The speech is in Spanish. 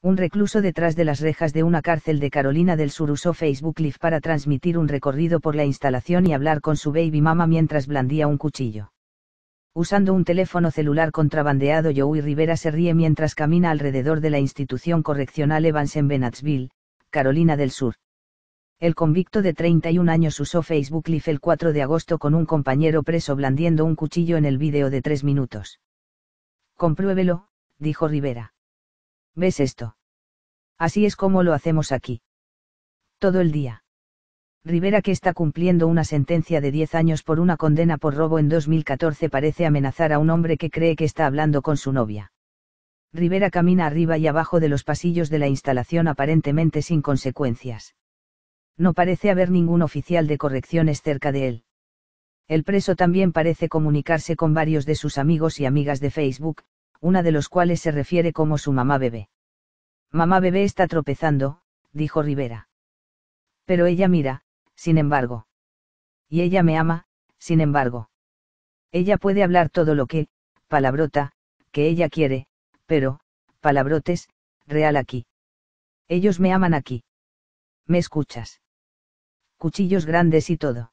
un recluso detrás de las rejas de una cárcel de Carolina del Sur usó Facebook Live para transmitir un recorrido por la instalación y hablar con su baby mama mientras blandía un cuchillo. Usando un teléfono celular contrabandeado, Joey Rivera se ríe mientras camina alrededor de la institución correccional Evans en Bennettsville, Carolina del Sur. El convicto de 31 años usó Facebook Live el 4 de agosto con un compañero preso blandiendo un cuchillo en el vídeo de Tres minutos. Compruébelo, dijo Rivera ¿Ves esto? Así es como lo hacemos aquí. Todo el día. Rivera, que está cumpliendo una sentencia de 10 años por una condena por robo en 2014, parece amenazar a un hombre que cree que está hablando con su novia. Rivera camina arriba y abajo de los pasillos de la instalación aparentemente sin consecuencias. No parece haber ningún oficial de correcciones cerca de él. El preso también parece comunicarse con varios de sus amigos y amigas de Facebook, una de los cuales se refiere como su mamá bebé. Mamá bebé está tropezando, dijo Rivera. Pero ella mira, sin embargo. Y ella me ama, sin embargo. Ella puede hablar todo lo que, palabrota, que ella quiere, pero, palabrotes, real aquí. Ellos me aman aquí. ¿Me escuchas? Cuchillos grandes y todo.